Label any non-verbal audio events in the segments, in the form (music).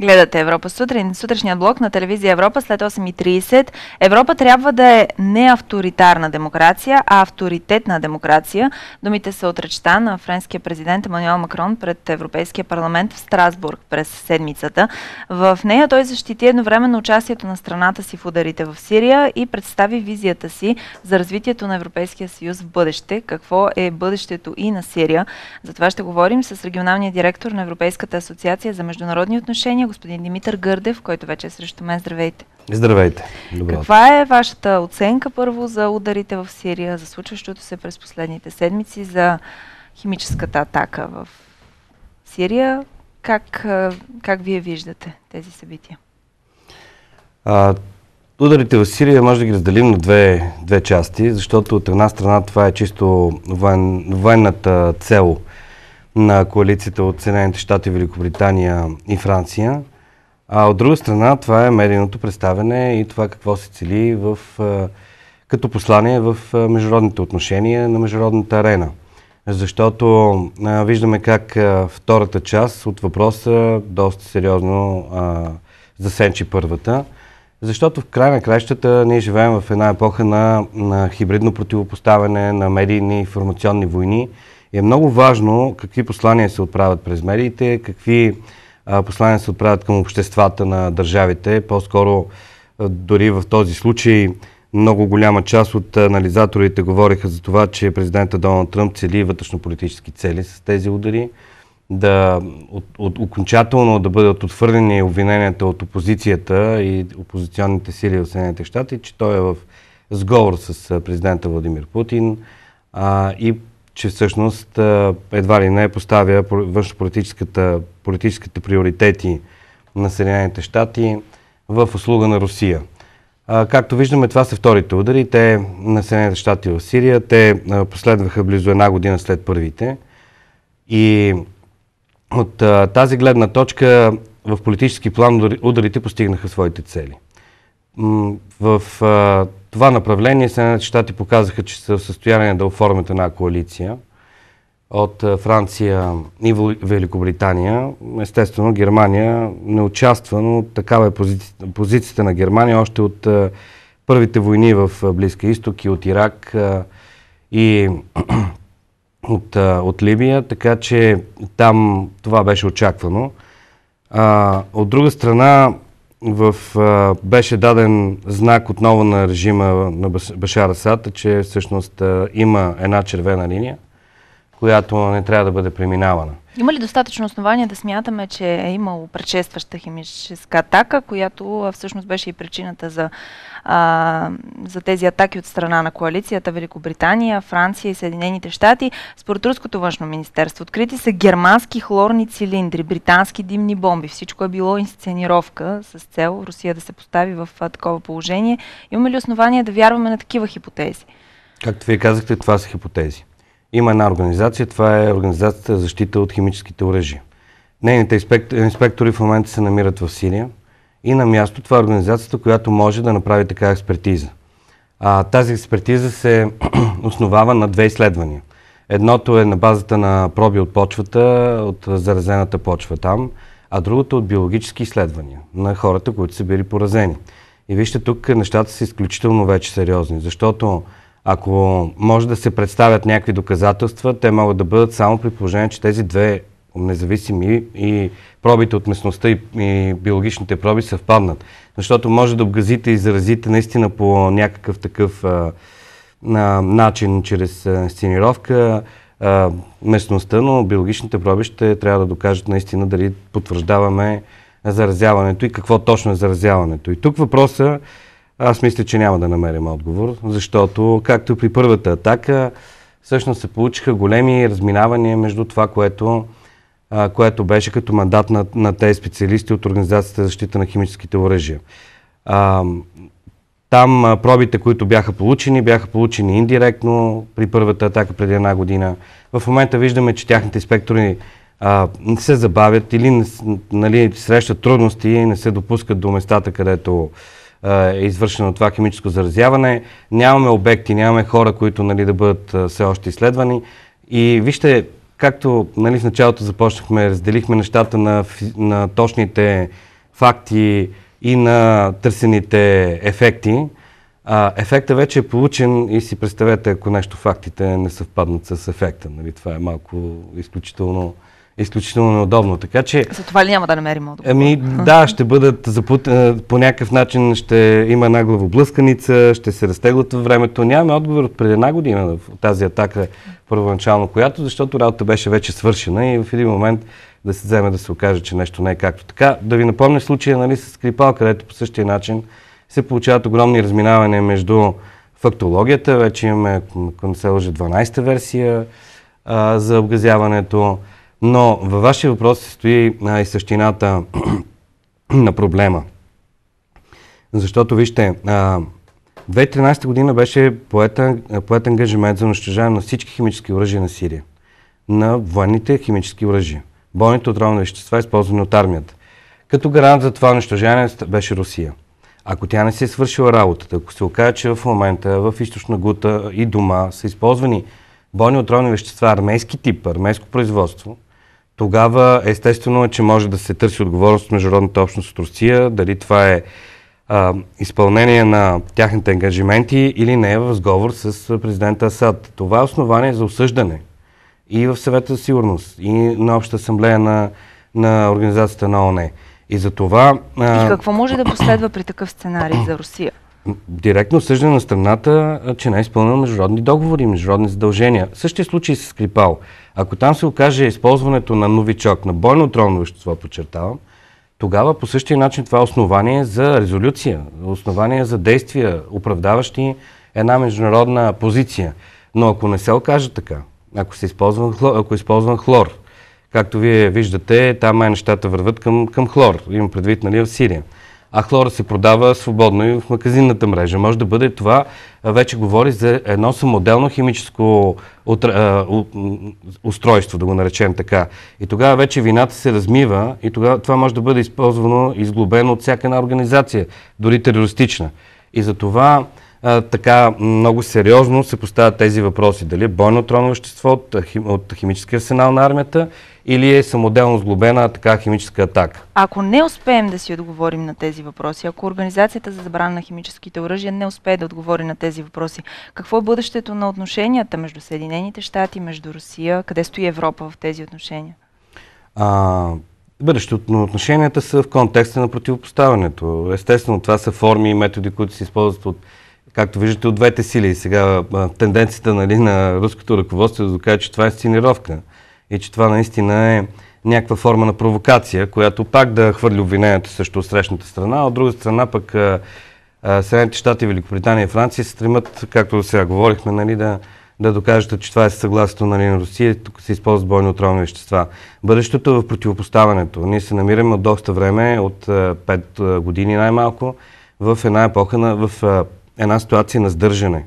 Гледате Европа сутрин, сутрешният блок на телевизия Европа след 8.30. Европа трябва да е не авторитарна демокрация, а авторитетна демокрация. Думите са от речта на френския президент Емануел Макрон пред Европейския парламент в Страсбург през седмицата. В нея той защити едновременно участието на страната си в ударите в Сирия и представи визията си за развитието на Европейския съюз в бъдеще, какво е бъдещето и на Сирия. За това ще говорим с регионалния директор на Европейската асоциация за международни отношения господин Димитър Гърдев, който вече е срещу мен. Здравейте! Здравейте! Добре. Каква е вашата оценка първо за ударите в Сирия, за случващото се през последните седмици, за химическата атака в Сирия? Как, как вие виждате тези събития? А, ударите в Сирия може да ги разделим на две, две части, защото от една страна това е чисто воен, военната цел – на коалицията от Съединените щати, Великобритания и Франция. А от друга страна, това е медийното представяне и това какво се цели в, е, като послание в е, международните отношения на международната арена. Защото а, е, виждаме как а, втората част от въпроса доста сериозно а, засенчи първата. Защото в край на кращата ние живеем в една епоха на, на хибридно противопоставяне, на медийни информационни войни, е много важно какви послания се отправят през медиите, какви а, послания се отправят към обществата на държавите. По-скоро, дори в този случай, много голяма част от анализаторите говориха за това, че президента Доналд Тръмп цели вътрешно политически цели с тези удари, да от, от, окончателно да бъдат отвърлени обвиненията от опозицията и опозиционните сили в Съединените щати, че той е в сговор с президента Владимир Путин а, и че всъщност едва ли не поставя външно политическите приоритети на Съединените щати в услуга на Русия. Както виждаме, това са вторите удари. Те на Съединените щати в Сирия. Те последваха близо една година след първите. И от тази гледна точка в политически план ударите постигнаха своите цели в а, това направление Съединените щати показаха, че са в състояние да оформят една коалиция от а, Франция и Великобритания. Естествено, Германия не участва, но такава е пози... позицията на Германия още от а, първите войни в Близка изток и от Ирак и (clears throat) от, от Либия, така че там това беше очаквано. От друга страна, в, а, беше даден знак отново на режима на Башар Асад, че всъщност а, има една червена линия, която не трябва да бъде преминавана. Има ли достатъчно основания да смятаме, че е имало предшестваща химическа атака, която всъщност беше и причината за, а, за тези атаки от страна на коалицията Великобритания, Франция и Съединените щати? Според Руското външно министерство открити са германски хлорни цилиндри, британски димни бомби. Всичко е било инсценировка с цел Русия да се постави в а, такова положение. Имаме ли основания да вярваме на такива хипотези? Както вие казахте, това са хипотези. Има една организация, това е Организацията за защита от химическите оръжия. Нейните инспектори в момента се намират в Сирия и на място това е организацията, която може да направи така експертиза. А, тази експертиза се (clears throat) основава на две изследвания. Едното е на базата на проби от почвата, от заразената почва там, а другото е от биологически изследвания на хората, които са били поразени. И вижте, тук нещата са изключително вече сериозни, защото ако може да се представят някакви доказателства, те могат да бъдат само при положение, че тези две независими и пробите от местността и, и биологичните проби съвпаднат. Защото може да обгазите и заразите наистина по някакъв такъв а, начин, чрез сценировка, местността, но биологичните проби ще трябва да докажат наистина дали потвърждаваме заразяването и какво точно е заразяването. И тук въпроса аз мисля, че няма да намерим отговор, защото, както при първата атака, всъщност се получиха големи разминавания между това, което, а, което беше като мандат на, на тези специалисти от Организацията за защита на химическите оръжия. А, там а, пробите, които бяха получени, бяха получени индиректно при първата атака преди една година. В момента виждаме, че тяхните спектори а, се забавят или нали, срещат трудности и не се допускат до местата, където е, е извършено това химическо заразяване. Нямаме обекти, нямаме хора, които нали, да бъдат е, все още изследвани. И вижте, както нали, в началото започнахме, разделихме нещата на, на точните факти и на търсените ефекти, а, ефектът вече е получен и си представете, ако нещо фактите не съвпаднат с ефекта. Нали? Това е малко изключително изключително неудобно. Така че... За това ли няма да намерим отговор? Ами да, ще бъдат запут... Е, по някакъв начин ще има една главоблъсканица, ще се разтеглят във времето. Нямаме отговор от преди една година в тази атака първоначално, която, защото работа беше вече свършена и в един момент да се вземе да се окаже, че нещо не е както така. Да ви напомня случая нали, с Крипал, където по същия начин се получават огромни разминавания между фактологията, вече имаме, към се лъжи, 12-та версия а, за обгазяването, но във вашия въпрос се стои а, и същината (clears throat) на проблема. Защото, вижте, а, 2013 година беше поет, ангажимент за унищожаване на всички химически оръжия на Сирия. На военните химически оръжия. Бойните отровни вещества, използвани от армията. Като гарант за това унищожаване беше Русия. Ако тя не си е свършила работата, ако се окаже, че в момента в източна Гута и дома са използвани бойни отровни вещества армейски тип, армейско производство, тогава естествено е, че може да се търси отговорност от международната общност от Русия, дали това е а, изпълнение на тяхните ангажименти или не е в сговор с президента Асад. Това е основание за осъждане и в съвета за сигурност, и на обща асамблея на, на организацията на ОНЕ. И за това... А... И какво може да последва при такъв сценарий за Русия? директно осъждане на страната, че не е изпълнено международни договори, международни задължения. Същия случай с Скрипал. Ако там се окаже използването на новичок, на бойно отровно вещество, подчертавам, тогава по същия начин това е основание за резолюция, основание за действия, оправдаващи една международна позиция. Но ако не се окаже така, ако, се използва, хлор, ако е хлор, както вие виждате, там май нещата върват към, към хлор, имам предвид нали, в Сирия а хлора се продава свободно и в магазинната мрежа. Може да бъде това, вече говори за едно самоделно химическо устройство, да го наречем така. И тогава вече вината се размива и тогава това може да бъде използвано, изглобено от всяка една организация, дори терористична. И за това а, така много сериозно се поставят тези въпроси. Дали е бойно тронно вещество от, от химическия арсенал на армията или е самоделно сглобена така химическа атака? Ако не успеем да си отговорим на тези въпроси, ако Организацията за забрана на химическите оръжия не успее да отговори на тези въпроси, какво е бъдещето на отношенията между Съединените щати, между Русия? Къде стои Европа в тези отношения? А, Бъдещето на отношенията са в контекста на противопоставянето. Естествено, това са форми и методи, които се използват от както виждате, от двете сили. И сега тенденцията нали, на руското ръководство е да докаже, че това е сценировка и че това наистина е някаква форма на провокация, която пак да хвърли обвинението срещу срещната страна, а от друга страна пък Съединените щати, Великобритания и Франция се стремят, както сега говорихме, нали, да, да докажат, че това е съгласието нали, на Русия, тук се използват бойни отровни вещества. Бъдещето е в противопоставането. Ние се намираме от доста време, от 5 години най-малко, в една епоха на, в една ситуация на сдържане.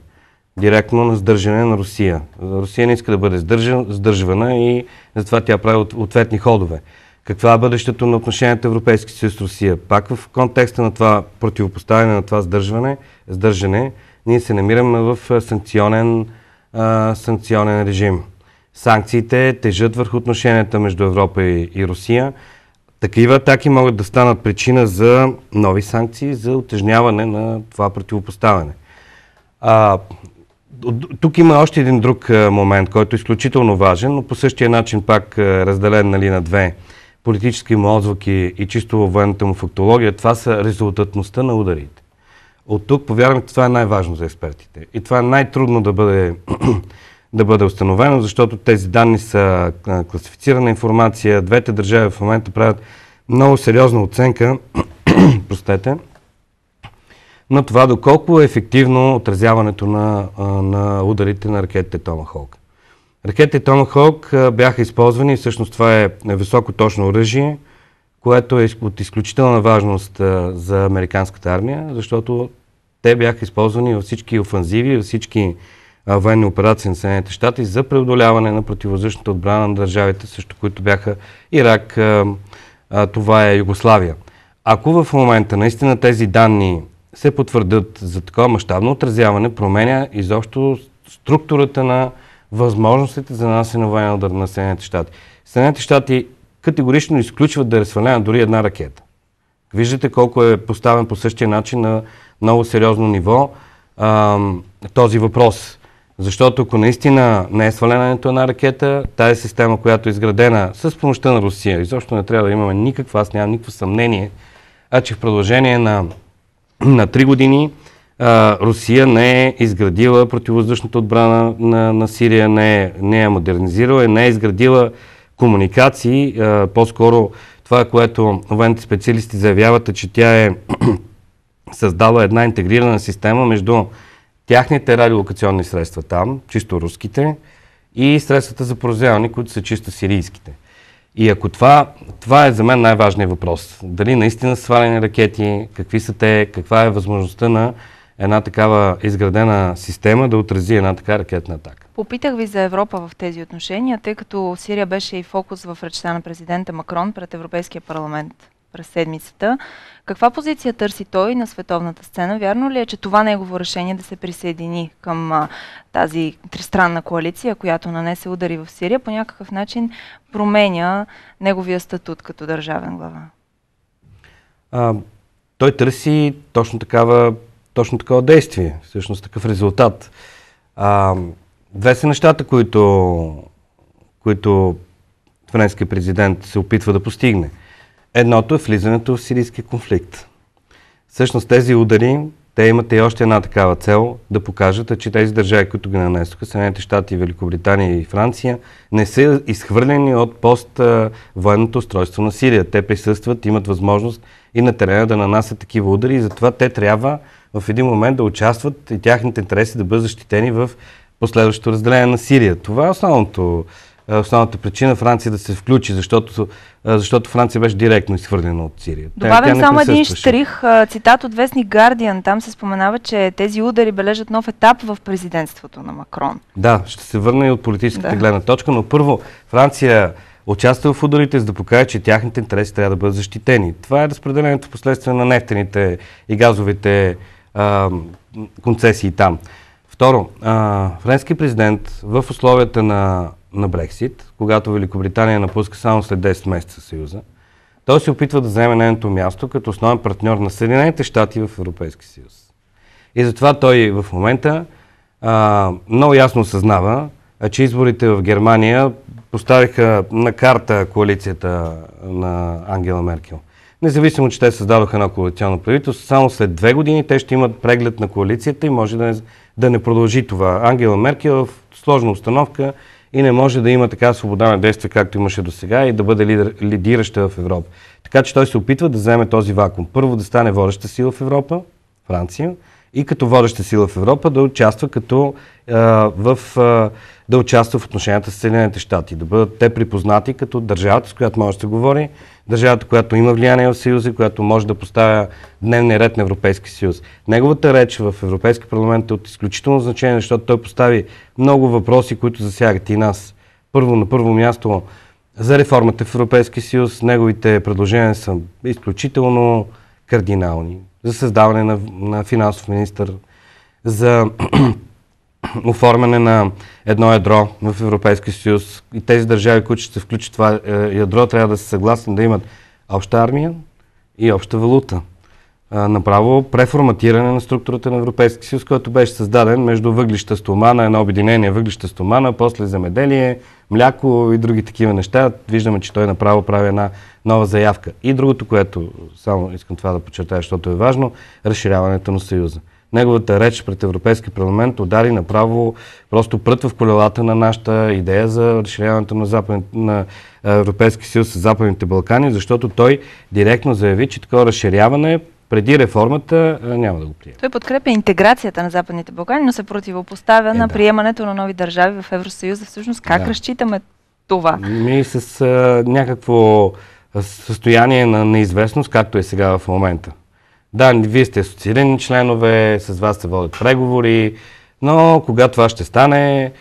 Директно на сдържане на Русия. Русия не иска да бъде сдържвана и затова тя прави ответни ходове. Каква е бъдещето на отношенията Европейски съюз с Русия? Пак в контекста на това противопоставяне, на това сдържване, сдържане ние се намираме в санкционен, а, санкционен режим. Санкциите тежат върху отношенията между Европа и, и Русия. Такива атаки могат да станат причина за нови санкции, за отежняване на това противопоставяне. А, тук има още един друг момент, който е изключително важен, но по същия начин пак разделен нали, на две политически му отзвуки и чисто във военната му фактология. Това са резултатността на ударите. От тук, повярвам, това е най-важно за експертите. И това е най-трудно да бъде (clears throat) да бъде установено, защото тези данни са класифицирана информация. Двете държави в момента правят много сериозна оценка (clears throat) простете, на това доколко е ефективно отразяването на, на ударите на ракетите Томахолк. Ракетите Томахолк бяха използвани, всъщност това е високо точно оръжие, което е от изключителна важност за американската армия, защото те бяха използвани във всички офанзиви, във всички военни операции на Съединените щати за преодоляване на противовъздушната отбрана на държавите, също които бяха Ирак, това е Югославия. Ако в момента наистина тези данни се потвърдят за такова мащабно отразяване, променя изобщо структурата на възможностите за и на военна удар на Съединените щати. Съединените щати категорично изключват да е свалена дори една ракета. Виждате колко е поставен по същия начин на много сериозно ниво този въпрос. Защото ако наистина не е свалянето една ракета, тази система, която е изградена с помощта на Русия, изобщо не трябва да имаме никаква, аз нямам никакво съмнение, а че в продължение на, на 3 години а, Русия не е изградила противовъздушната отбрана на, на Сирия, не е, не е модернизирала, не е изградила комуникации, а, по-скоро това, което военните специалисти заявяват, е, че тя е (clears throat) създала една интегрирана система между тяхните радиолокационни средства там, чисто руските, и средствата за поразяване, които са чисто сирийските. И ако това, това е за мен най-важният въпрос. Дали наистина са сваляни ракети, какви са те, каква е възможността на една такава изградена система да отрази една така ракетна атака. Попитах ви за Европа в тези отношения, тъй като Сирия беше и фокус в речта на президента Макрон пред Европейския парламент през седмицата. Каква позиция търси той на световната сцена? Вярно ли е, че това негово решение да се присъедини към а, тази тристранна коалиция, която нанесе удари в Сирия, по някакъв начин променя неговия статут като държавен глава? А, той търси точно, такава, точно такова действие, всъщност такъв резултат. А, две са нещата, които, които френският президент се опитва да постигне – Едното е влизането в сирийския конфликт. Всъщност тези удари, те имат и още една такава цел да покажат, че тези държави, които ги нанесоха, Съединените щати, Великобритания и Франция, не са изхвърлени от пост военното устройство на Сирия. Те присъстват, имат възможност и на терена да нанасят такива удари и затова те трябва в един момент да участват и тяхните интереси да бъдат защитени в последващото разделение на Сирия. Това е основното е, основната причина Франция да се включи, защото, е, защото Франция беше директно изхвърлена от Сирия. Добавям само един штрих, е, цитат от вестник Guardian. Там се споменава, че тези удари бележат нов етап в президентството на Макрон. Да, ще се върна и от политическата да. гледна точка, но първо Франция участва в ударите, за да покаже, че тяхните интереси трябва да бъдат защитени. Това е разпределението в последствие на нефтените и газовите а, концесии там. Второ, а, френски президент в условията на на Брексит, когато Великобритания напуска само след 10 месеца Съюза, той се опитва да вземе нейното място като основен партньор на Съединените щати в Европейския съюз. И затова той в момента а, много ясно осъзнава, че изборите в Германия поставиха на карта коалицията на Ангела Меркел. Независимо, че те създадоха едно коалиционно правителство, само след две години те ще имат преглед на коалицията и може да не, да не продължи това. Ангела Меркел в сложна установка и не може да има така свобода на действие, както имаше до сега и да бъде лидер, лидираща в Европа. Така че той се опитва да вземе този вакуум. Първо да стане водеща сила в Европа, Франция, и като водеща сила в Европа да участва като в, да участва в отношенията с Съединените щати, да бъдат те припознати като държавата, с която може да се говори, държавата, която има влияние в Съюза, която може да поставя дневния ред на Европейския съюз. Неговата реч в Европейски парламент е от изключително значение, защото той постави много въпроси, които засягат и нас. Първо, на първо място за реформата в Европейския съюз, неговите предложения са изключително кардинални за създаване на, на финансов министр, за (clears throat) оформяне на едно ядро в Европейския съюз и тези държави, които ще се включат това е, ядро, трябва да са съгласни да имат обща армия и обща валута направо преформатиране на структурата на Европейския съюз, който беше създаден между въглища стомана, едно обединение въглища стомана, после земеделие, мляко и други такива неща. Виждаме, че той направо прави една нова заявка. И другото, което само искам това да подчертая, защото е важно, разширяването на Съюза. Неговата реч пред Европейския парламент удари направо просто прът в колелата на нашата идея за разширяването на, запад, на Европейски съюз с Западните Балкани, защото той директно заяви, че такова разширяване преди реформата няма да го приема. Той подкрепя интеграцията на Западните Балкани, но се противопоставя е, на да. приемането на нови държави в Евросъюза. Всъщност как да. разчитаме това? Ми с а, някакво състояние на неизвестност, както е сега в момента. Да, вие сте асоциирани членове, с вас се водят преговори, но кога това ще стане,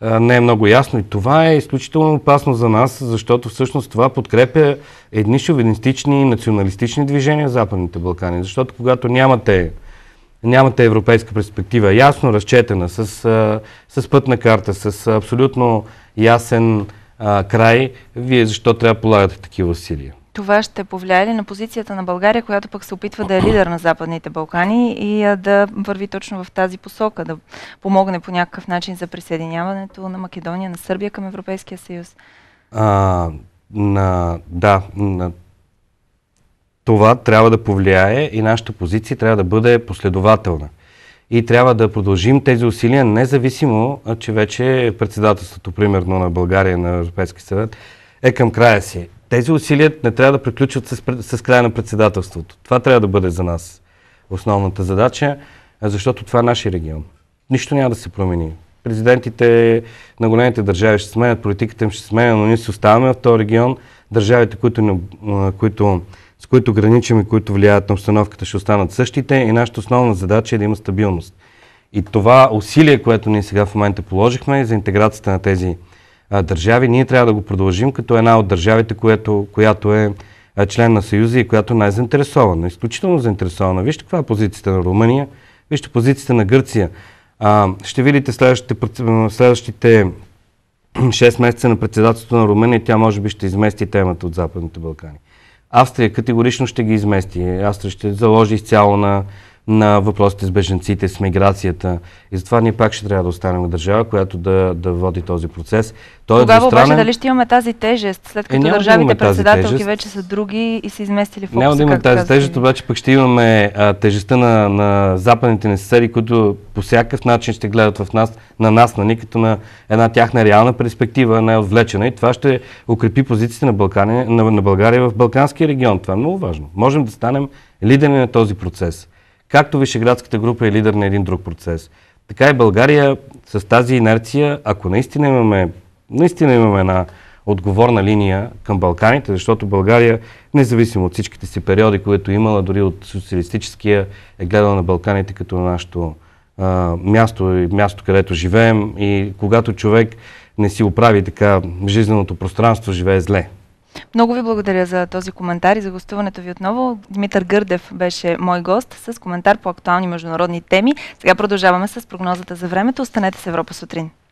не е много ясно. И това е изключително опасно за нас, защото всъщност това подкрепя едни шовинистични и националистични движения в Западните Балкани. Защото когато нямате, нямате европейска перспектива, ясно разчетена, с, с пътна карта, с абсолютно ясен а, край, вие защо трябва да полагате такива усилия? това ще повлияе ли на позицията на България, която пък се опитва да е лидер на Западните Балкани и да върви точно в тази посока, да помогне по някакъв начин за присъединяването на Македония, на Сърбия към Европейския съюз? А, на, да, на това трябва да повлияе и нашата позиция трябва да бъде последователна. И трябва да продължим тези усилия, независимо, че вече председателството, примерно на България на Европейския съвет, е към края си тези усилия не трябва да приключват с, с края на председателството. Това трябва да бъде за нас основната задача, защото това е нашия регион. Нищо няма да се промени. Президентите на големите държави ще сменят, политиката им ще сменя, но ние си оставаме в този регион. Държавите, които, които, с които граничим и които влияят на обстановката, ще останат същите и нашата основна задача е да има стабилност. И това усилие, което ние сега в момента положихме за интеграцията на тези държави, ние трябва да го продължим като една от държавите, която, която е член на Съюза и която е най заинтересована. Изключително заинтересована. Вижте каква е позицията на Румъния, вижте позицията на Гърция. А, ще видите следващите, следващите 6 месеца на председателството на Румъния, тя може би ще измести темата от Западните Балкани. Австрия категорично ще ги измести. Австрия ще заложи изцяло на на въпросите с беженците, с миграцията. И затова ние пак ще трябва да останем държава, която да, да води този процес. Той е Тогава е двустранен... обаче дали ще имаме тази тежест, след е, като е, държавите да председателки тежест. вече са други и са изместили фокуса? Няма да имаме тази тежест, обаче пък ще имаме а, тежестта на, на западните ни съседи, които по всякакъв начин ще гледат в нас, на нас, на ни, като на една тяхна реална перспектива, не отвлечена. И това ще укрепи позициите на, Балкани, на, на България в Балканския регион. Това е много важно. Можем да станем лидери на този процес. Както Вишеградската група е лидер на един друг процес, така и България с тази инерция, ако наистина имаме, наистина имаме една отговорна линия към Балканите, защото България, независимо от всичките си периоди, които е имала, дори от социалистическия, е гледала на Балканите като на нашето а, място и място, където живеем. И когато човек не си оправи така жизненото пространство, живее зле. Много ви благодаря за този коментар и за гостуването ви отново. Димитър Гърдев беше мой гост с коментар по актуални международни теми. Сега продължаваме с прогнозата за времето. Останете с Европа сутрин.